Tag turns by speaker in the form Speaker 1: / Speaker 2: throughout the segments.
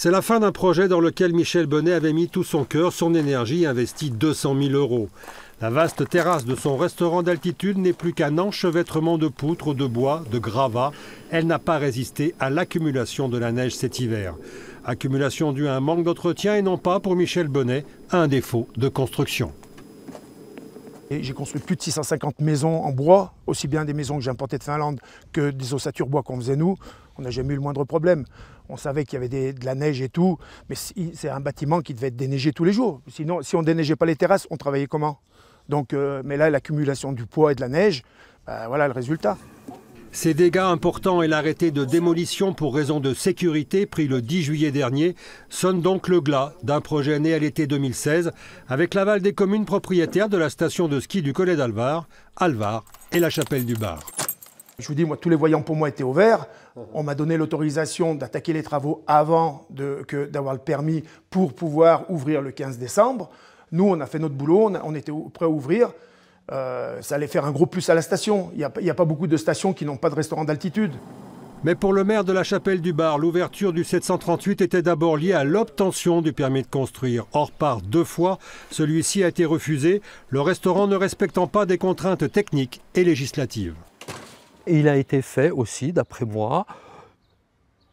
Speaker 1: C'est la fin d'un projet dans lequel Michel Bonnet avait mis tout son cœur, son énergie, investi 200 000 euros. La vaste terrasse de son restaurant d'altitude n'est plus qu'un enchevêtrement de poutres, de bois, de gravats. Elle n'a pas résisté à l'accumulation de la neige cet hiver. Accumulation due à un manque d'entretien et non pas, pour Michel Bonnet, un défaut
Speaker 2: de construction j'ai construit plus de 650 maisons en bois, aussi bien des maisons que j'ai importées de Finlande que des ossatures bois qu'on faisait nous. On n'a jamais eu le moindre problème. On savait qu'il y avait de la neige et tout, mais c'est un bâtiment qui devait être déneigé tous les jours. Sinon, si on ne déneigeait pas les terrasses, on travaillait comment Donc, euh, Mais là, l'accumulation du poids et de la neige, ben, voilà le résultat.
Speaker 1: Ces dégâts importants et l'arrêté de démolition pour raison de sécurité pris le 10 juillet dernier sonnent donc le glas d'un projet né à l'été 2016 avec l'aval des communes propriétaires de la station de ski du Collet d'Alvar, Alvar et la Chapelle du Bar.
Speaker 2: Je vous dis, moi, tous les voyants pour moi étaient ouverts. On m'a donné l'autorisation d'attaquer les travaux avant d'avoir le permis pour pouvoir ouvrir le 15 décembre. Nous, on a fait notre boulot, on, on était prêts à ouvrir. Euh, ça allait faire un gros plus à la station. Il n'y a, a, pas beaucoup de stations qui n'ont pas de restaurant d'altitude. Mais pour le maire de la chapelle du Bar, l'ouverture
Speaker 1: du 738 était d'abord liée à l'obtention du permis de construire. Or, par deux fois, celui-ci a été refusé, le restaurant ne respectant pas des contraintes techniques et législatives.
Speaker 3: Il a été fait aussi, d'après moi,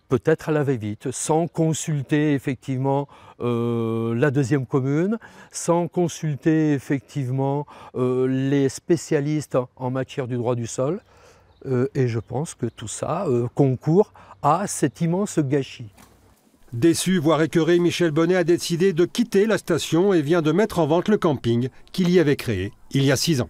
Speaker 3: peut-être à la vite sans consulter effectivement euh, la deuxième commune, sans consulter effectivement euh, les spécialistes en matière du droit du sol. Euh, et je pense que tout ça concourt à cet immense
Speaker 1: gâchis. Déçu, voire écœuré, Michel Bonnet a décidé de quitter la station et vient de mettre en vente le camping qu'il y avait créé il y a six ans.